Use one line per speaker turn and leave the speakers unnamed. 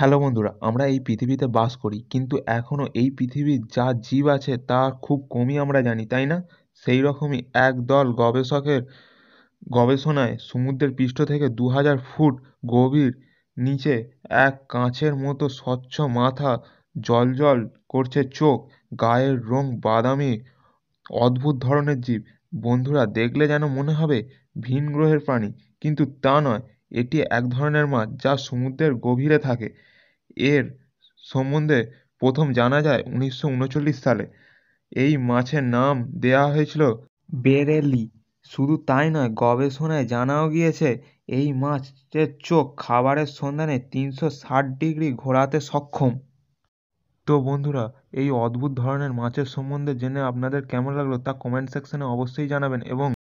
hello বন্ধুরা আমরা এই পৃথিবীতে বাস করি কিন্তু এখনও এই পৃথিবীর যা জীব আছে তা খুব কমই আমরা জানি তাই না সেই রকমই একদল গবেষকের গবেষণায় সমুদ্রের পৃষ্ঠ থেকে দু হাজার ফুট গভীর নিচে এক কাঁচের মতো স্বচ্ছ মাথা জল করছে চোখ গায়ের রং বাদামি অদ্ভুত ধরনের জীব বন্ধুরা দেখলে যেন মনে হবে ভিন গ্রহের প্রাণী কিন্তু তা নয় এটি এক ধরনের মাছ যা সমুদ্রের গভীরে থাকে এর সম্বন্ধে প্রথম জানা যায় উনিশশো উনচল্লিশ সালে এই মাছের নাম দেওয়া হয়েছিল বেরেলি শুধু তাই নয় গবেষণায় জানাও গিয়েছে এই মাছের চোখ খাবারের সন্ধানে তিনশো ষাট ডিগ্রি ঘোরাতে সক্ষম তো বন্ধুরা এই অদ্ভুত ধরনের মাছের সম্বন্ধে জেনে আপনাদের কেমন লাগলো তা কমেন্ট সেকশানে অবশ্যই জানাবেন এবং